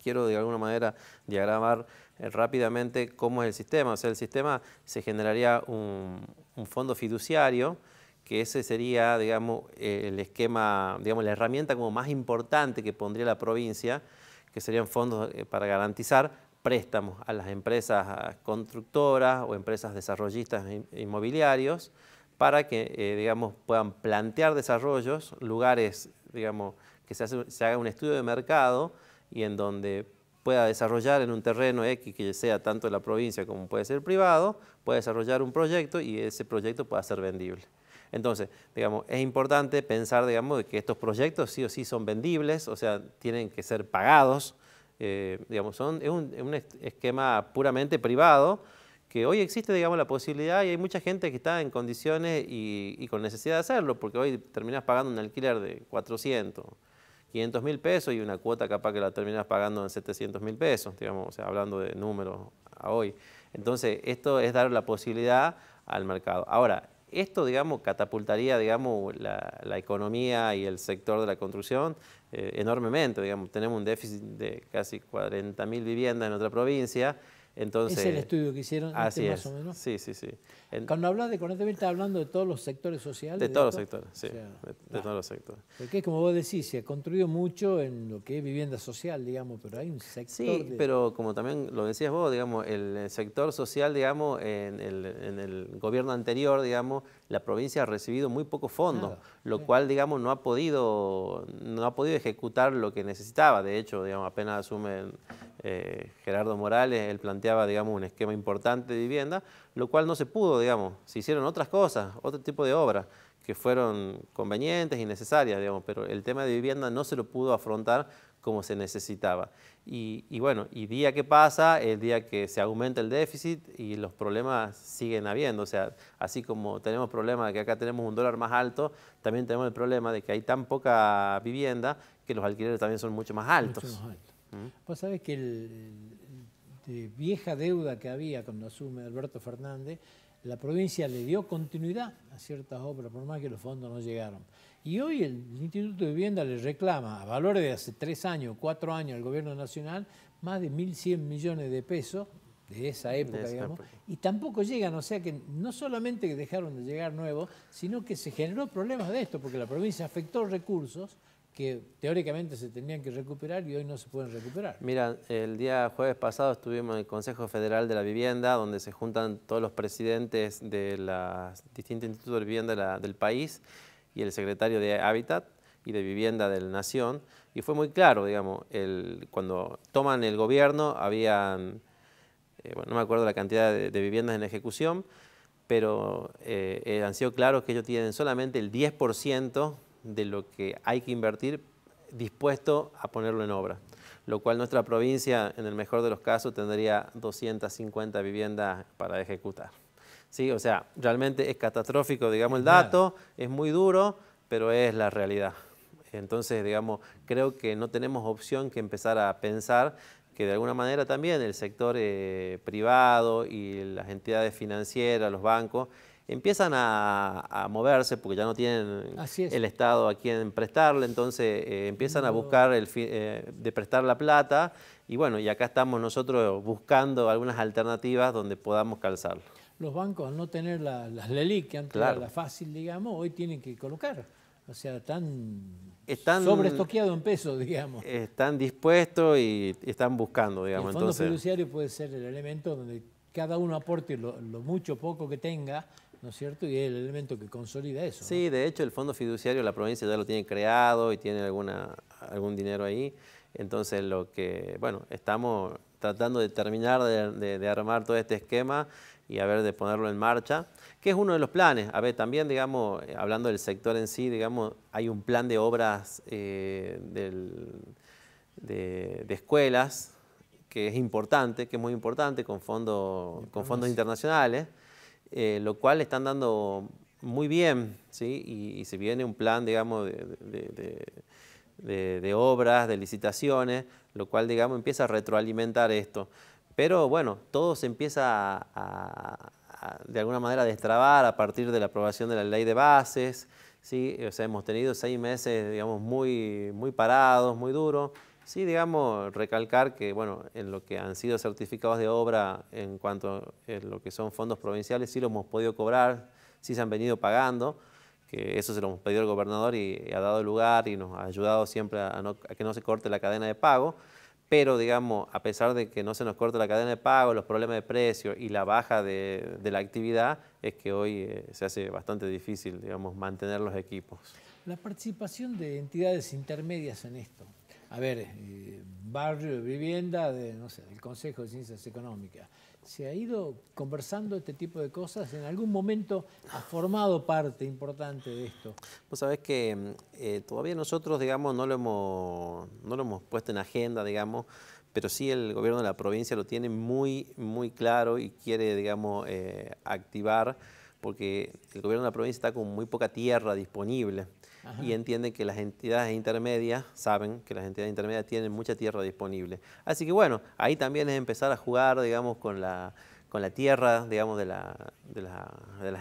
quiero de alguna manera diagramar eh, rápidamente cómo es el sistema. O sea, el sistema se generaría un, fondo fiduciario, que ese sería, el esquema, la herramienta como más importante que pondría la provincia, que serían fondos eh, para garantizar préstamos a las empresas constructoras o empresas desarrollistas inmobiliarios para que, eh, digamos, puedan plantear desarrollos, lugares, digamos, que se, haga un estudio de mercado y en donde pueda desarrollar en un terreno X que sea tanto de la provincia como puede ser privado, pueda desarrollar un proyecto y ese proyecto pueda ser vendible. Entonces, digamos, es importante pensar, digamos, que estos proyectos sí o sí son vendibles, o sea, tienen que ser pagados, eh, digamos, son, es un esquema puramente privado, que hoy existe, digamos, la posibilidad y hay mucha gente que está en condiciones y, con necesidad de hacerlo, porque hoy terminas pagando un alquiler de 400, 500 mil pesos y una cuota capaz que la terminas pagando en 700 mil pesos, digamos, hablando de números a hoy. Entonces, esto es dar la posibilidad al mercado. Ahora, esto, digamos, catapultaría, digamos, la, economía y el sector de la construcción eh, enormemente, digamos, tenemos un déficit de casi 40 mil viviendas en otra provincia, entonces, es el estudio que hicieron este así más o menos. Sí, sí, sí. Cuando hablas de conectividad estás hablando de todos los sectores sociales. De, todos los sectores, sí. de, todos los sectores. Porque es como vos decís, se ha construido mucho en lo que es vivienda social, digamos, pero hay un sector. Sí, pero como también lo decías vos, digamos, el sector social, digamos, en el, gobierno anterior, digamos, la provincia ha recibido muy pocos fondos, lo cual, digamos, no ha podido no ha podido ejecutar lo que necesitaba. De hecho, digamos, apenas asumen... Eh, Gerardo Morales, él planteaba, digamos, un esquema importante de vivienda, lo cual no se pudo, digamos, se hicieron otras cosas, otro tipo de obras que fueron convenientes y necesarias, digamos, pero el tema de vivienda no se lo pudo afrontar como se necesitaba. Y, bueno, y día que pasa, el día que se aumenta el déficit y los problemas siguen habiendo. O sea, así como tenemos problemas de que acá tenemos un dólar más alto, también tenemos el problema de que hay tan poca vivienda que los alquileres también son mucho más altos. Vos sabés que la vieja deuda que había cuando asume Alberto Fernández, la provincia le dio continuidad a ciertas obras, por más que los fondos no llegaron. Y hoy el Instituto de Vivienda le reclama, a valores de hace tres años, cuatro años, al gobierno nacional, más de 1.100 millones de pesos de esa época, digamos, y tampoco llegan, o sea que no solamente dejaron de llegar nuevos, sino que se generó problemas de esto, porque la provincia afectó recursos, que teóricamente se tenían que recuperar y hoy no se pueden recuperar. Mira, el día jueves pasado estuvimos en el Consejo Federal de la Vivienda, donde se juntan todos los presidentes de los distintos institutos de vivienda del país y el secretario de Hábitat y de Vivienda de la Nación, y fue muy claro, digamos, cuando toman el gobierno, habían, eh, bueno, no me acuerdo la cantidad de, viviendas en ejecución, pero eh, eh, han sido claros que ellos tienen solamente el 10% de lo que hay que invertir dispuesto a ponerlo en obra, lo cual nuestra provincia, en el mejor de los casos, tendría 250 viviendas para ejecutar. ¿Sí? O sea, realmente es catastrófico, digamos, el dato, es muy duro, pero es la realidad. Entonces, digamos, creo que no tenemos opción que empezar a pensar que de alguna manera también el sector eh, privado y las entidades financieras, los bancos, empiezan a, moverse porque ya no tienen el Estado a quien prestarle, entonces eh, empiezan a buscar el eh, de prestar la plata y bueno, y acá estamos nosotros buscando algunas alternativas donde podamos calzarlo. Los bancos al no tener las LELIC, que antes era la fácil, digamos, hoy tienen que colocar. O sea, están, están sobre en pesos, digamos. Están dispuestos y están buscando, digamos. el fondo fiduciario puede ser el elemento donde cada uno aporte lo, lo mucho poco que tenga ¿no es cierto? Y es el elemento que consolida eso. Sí, de hecho el fondo fiduciario la provincia ya lo tiene creado y tiene alguna, algún dinero ahí. Entonces lo que, bueno, estamos tratando de terminar de, armar todo este esquema y a ver de ponerlo en marcha, que es uno de los planes. A ver, también, digamos, eh, hablando del sector en sí, digamos, hay un plan de obras eh, de, de escuelas que es importante, que es muy importante con, fondo, con fondos internacionales. Eh, lo cual están dando muy bien, ¿sí? Y, se viene un plan, de, obras, de licitaciones, lo cual, digamos, empieza a retroalimentar esto. Pero bueno, todo se empieza a, de alguna manera, a destrabar a partir de la aprobación de la ley de bases, ¿sí? hemos tenido seis meses, muy, muy parados, muy duros, Sí, digamos, recalcar que, bueno, en lo que han sido certificados de obra en cuanto a lo que son fondos provinciales, sí los hemos podido cobrar, sí se han venido pagando, que eso se lo hemos pedido al gobernador y, ha dado lugar y nos ha ayudado siempre a, que no se corte la cadena de pago, pero, digamos, a pesar de que no se nos corte la cadena de pago, los problemas de precio y la baja de, la actividad, es que hoy eh, se hace bastante difícil, digamos, mantener los equipos. La participación de entidades intermedias en esto a ver, eh, barrio, vivienda, de, no del Consejo de Ciencias Económicas. Se ha ido conversando este tipo de cosas, en algún momento ha formado parte importante de esto. Vos sabés que eh, todavía nosotros, digamos, no lo, hemos, no lo hemos puesto en agenda, digamos, pero sí el gobierno de la provincia lo tiene muy, muy claro y quiere, digamos, eh, activar, porque el gobierno de la provincia está con muy poca tierra disponible y entienden que las entidades intermedias saben que las entidades intermedias tienen mucha tierra disponible. Así que bueno, ahí también es empezar a jugar, digamos, con la, con la tierra, digamos, de, las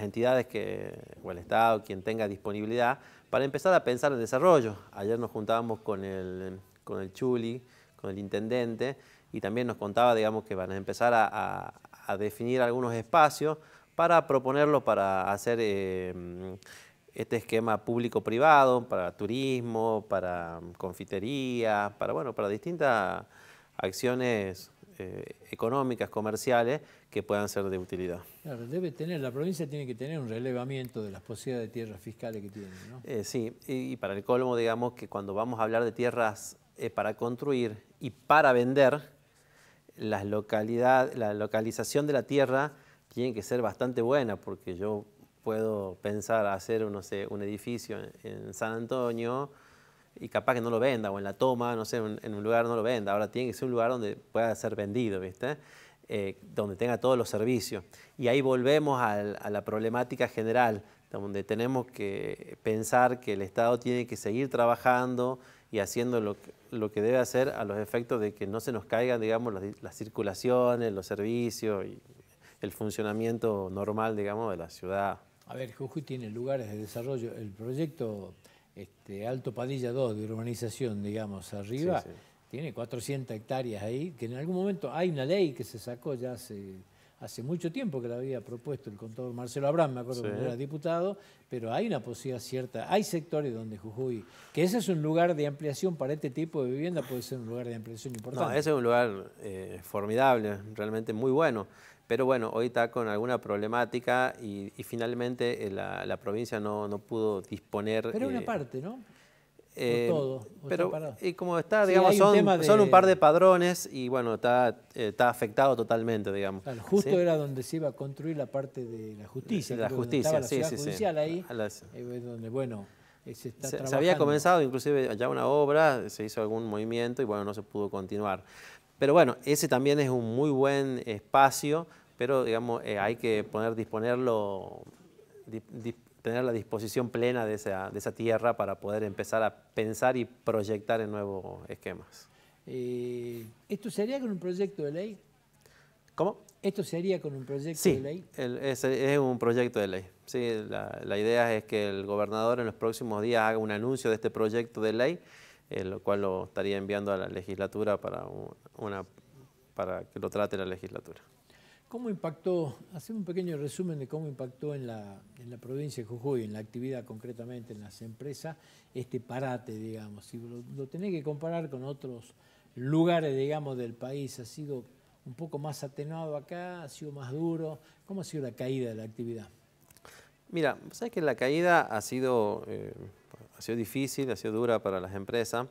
entidades que, o el Estado, quien tenga disponibilidad, para empezar a pensar en desarrollo. Ayer nos juntábamos con el, con el Chuli, con el intendente, y también nos contaba, digamos, que van a empezar a, definir algunos espacios para proponerlo, para hacer... Eh, este esquema público-privado para turismo, para mm, confitería, para, bueno, para distintas acciones eh, económicas, comerciales, que puedan ser de utilidad. debe tener, la provincia tiene que tener un relevamiento de las posibilidades de tierras fiscales que tiene, ¿no? Eh, sí, y, para el colmo, digamos que cuando vamos a hablar de tierras eh, para construir y para vender, la localización de la tierra tiene que ser bastante buena, porque yo puedo pensar hacer, un edificio en San Antonio y capaz que no lo venda, o en la toma, no sé, en un lugar no lo venda. Ahora tiene que ser un lugar donde pueda ser vendido, ¿viste? Eh, donde tenga todos los servicios. Y ahí volvemos a la problemática general, donde tenemos que pensar que el Estado tiene que seguir trabajando y haciendo lo que, debe hacer a los efectos de que no se nos caigan, digamos, las, las circulaciones, los servicios y el funcionamiento normal, digamos, de la ciudad. A ver, Jujuy tiene lugares de desarrollo. El proyecto este, Alto Padilla 2 de urbanización, digamos, arriba, tiene 400 hectáreas ahí, que en algún momento hay una ley que se sacó ya hace, mucho tiempo que la había propuesto el contador Marcelo Abraham, me acuerdo que era diputado, pero hay una posibilidad cierta, hay sectores donde Jujuy, que ese es un lugar de ampliación para este tipo de vivienda, puede ser un lugar de ampliación importante. No, ese es un lugar eh, formidable, realmente muy bueno pero bueno, hoy está con alguna problemática y, finalmente eh, la, provincia no, no, pudo disponer... Pero una eh, parte, ¿no? Eh, todo, pero y como está, digamos, son, un son, un par de padrones y bueno, está, eh, está afectado totalmente, digamos. justo era donde se iba a construir la parte de la justicia. De la justicia, sí, sí, sí, judicial ahí, es donde, bueno, se, se había comenzado inclusive allá una obra, se hizo algún movimiento y bueno, no se pudo continuar. Pero bueno, ese también es un muy buen espacio pero digamos, eh, hay que poner, disponerlo, tener la disposición plena de esa, tierra para poder empezar a pensar y proyectar en nuevos esquemas. Eh, ¿Esto sería con un proyecto de ley? ¿Cómo? ¿Esto sería con un proyecto de ley? Sí, es, un proyecto de ley. Sí, la, idea es que el gobernador en los próximos días haga un anuncio de este proyecto de ley, eh, lo cual lo estaría enviando a la legislatura para, una, para que lo trate la legislatura. ¿Cómo impactó, hacer un pequeño resumen de cómo impactó en la, la provincia de Jujuy, en la actividad concretamente, en las empresas, este parate, digamos? Si lo, tenéis que comparar con otros lugares, digamos, del país, ha sido un poco más atenuado acá, ha sido más duro. ¿Cómo ha sido la caída de la actividad? Mira, sabes que la caída ha sido, eh, ha sido difícil, ha sido dura para las empresas,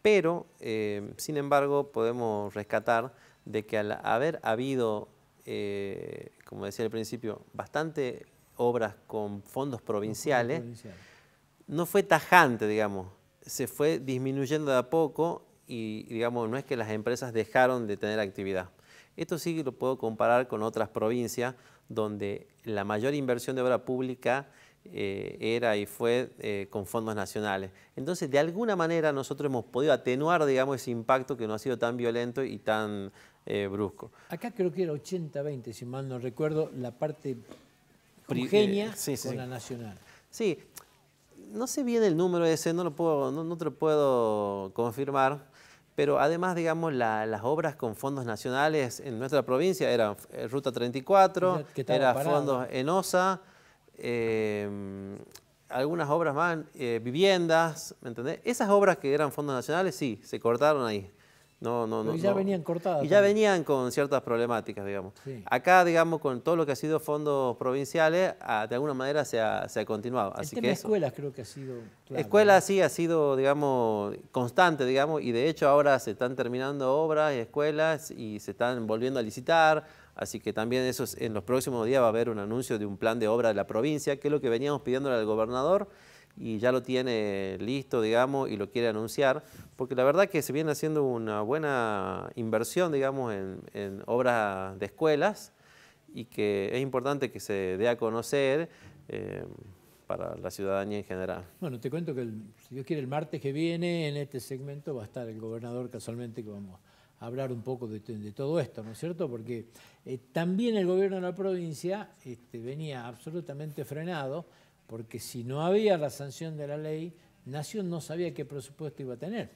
pero eh, sin embargo podemos rescatar de que al haber habido eh, como decía al principio, bastante obras con fondos provinciales, no fue tajante, digamos, se fue disminuyendo de a poco y, digamos, no es que las empresas dejaron de tener actividad. Esto sí lo puedo comparar con otras provincias donde la mayor inversión de obra pública eh, era y fue eh, con fondos nacionales. Entonces, de alguna manera nosotros hemos podido atenuar, digamos, ese impacto que no ha sido tan violento y tan eh, brusco. Acá creo que era 80-20, si mal no recuerdo, la parte prigenia eh, con la nacional. Sí, no sé bien el número ese, no, lo puedo, te lo puedo confirmar, pero además, digamos, las obras con fondos nacionales en nuestra provincia eran eh, Ruta 34, era fondos en OSA, algunas obras más, viviendas, ¿me entendés? Esas obras que eran fondos nacionales, sí, se cortaron ahí. No, no, no. Y ya venían cortadas. Y ya venían con ciertas problemáticas, digamos. Acá, digamos, con todo lo que ha sido fondos provinciales, de alguna manera se ha, continuado. Así que escuelas creo que ha sido... escuelas sí ha sido, digamos, constante, digamos, y de hecho ahora se están terminando obras y escuelas y se están volviendo a licitar, así que también eso en los próximos días va a haber un anuncio de un plan de obra de la provincia, que es lo que veníamos pidiendo al gobernador, y ya lo tiene listo, digamos, y lo quiere anunciar, porque la verdad que se viene haciendo una buena inversión, digamos, en, obras de escuelas y que es importante que se dé a conocer eh, para la ciudadanía en general. Bueno, te cuento que, si Dios quiere, el martes que viene en este segmento va a estar el gobernador casualmente que vamos a hablar un poco de, todo esto, ¿no es cierto? Porque eh, también el gobierno de la provincia este, venía absolutamente frenado porque si no había la sanción de la ley, Nación no sabía qué presupuesto iba a tener.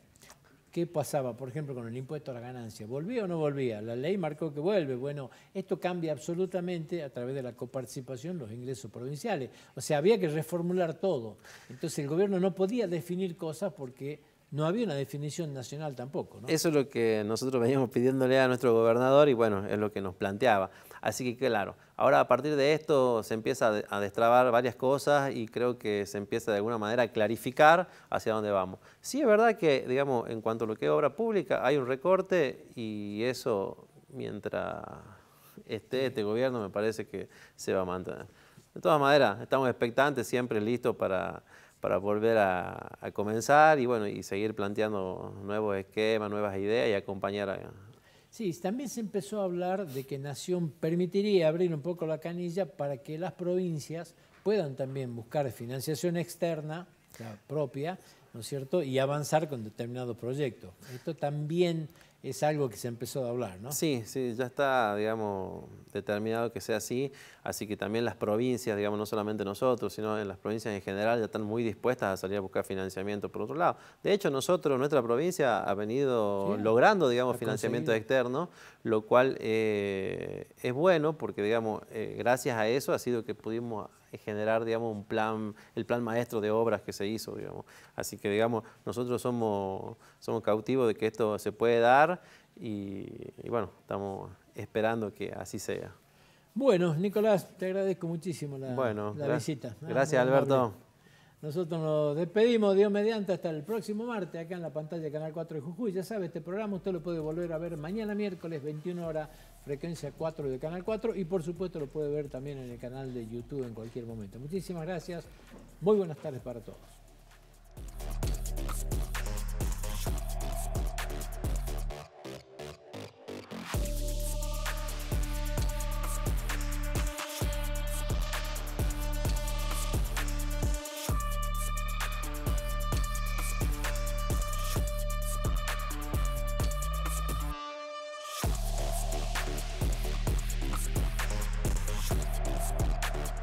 ¿Qué pasaba, por ejemplo, con el impuesto a la ganancia? ¿Volvía o no volvía? La ley marcó que vuelve. Bueno, esto cambia absolutamente a través de la coparticipación los ingresos provinciales. O sea, había que reformular todo. Entonces el gobierno no podía definir cosas porque no había una definición nacional tampoco. Eso es lo que nosotros veníamos pidiéndole a nuestro gobernador y bueno, es lo que nos planteaba. Así que claro, ahora a partir de esto se empieza a destrabar varias cosas y creo que se empieza de alguna manera a clarificar hacia dónde vamos. Sí es verdad que, digamos, en cuanto a lo que es obra pública, hay un recorte y eso mientras esté este gobierno me parece que se va a mantener. De todas maneras, estamos expectantes, siempre listos para, para volver a, a, comenzar y bueno, y seguir planteando nuevos esquemas, nuevas ideas y acompañar a, Sí, también se empezó a hablar de que Nación permitiría abrir un poco la canilla para que las provincias puedan también buscar financiación externa, propia, cierto? Y avanzar con determinados proyectos. Esto también es algo que se empezó a hablar, ¿no? Sí, sí, ya está, digamos, determinado que sea así, así que también las provincias, digamos, no solamente nosotros, sino en las provincias en general ya están muy dispuestas a salir a buscar financiamiento por otro lado. De hecho, nosotros, nuestra provincia ha venido logrando, digamos, financiamiento externo, lo cual eh, es bueno porque, digamos, eh, gracias a eso ha sido que pudimos generar, digamos, un plan, el plan maestro de obras que se hizo, digamos. Así que, digamos, nosotros somos, somos cautivos de que esto se puede dar y, bueno, estamos esperando que así sea. Bueno, Nicolás, te agradezco muchísimo la, visita. gracias, Alberto. Nosotros nos despedimos, Dios mediante, hasta el próximo martes, acá en la pantalla Canal 4 de Jujuy. Ya sabe, este programa usted lo puede volver a ver mañana miércoles, 21 horas, frecuencia 4 de Canal 4 y por supuesto lo puede ver también en el canal de YouTube en cualquier momento. Muchísimas gracias, muy buenas tardes para todos.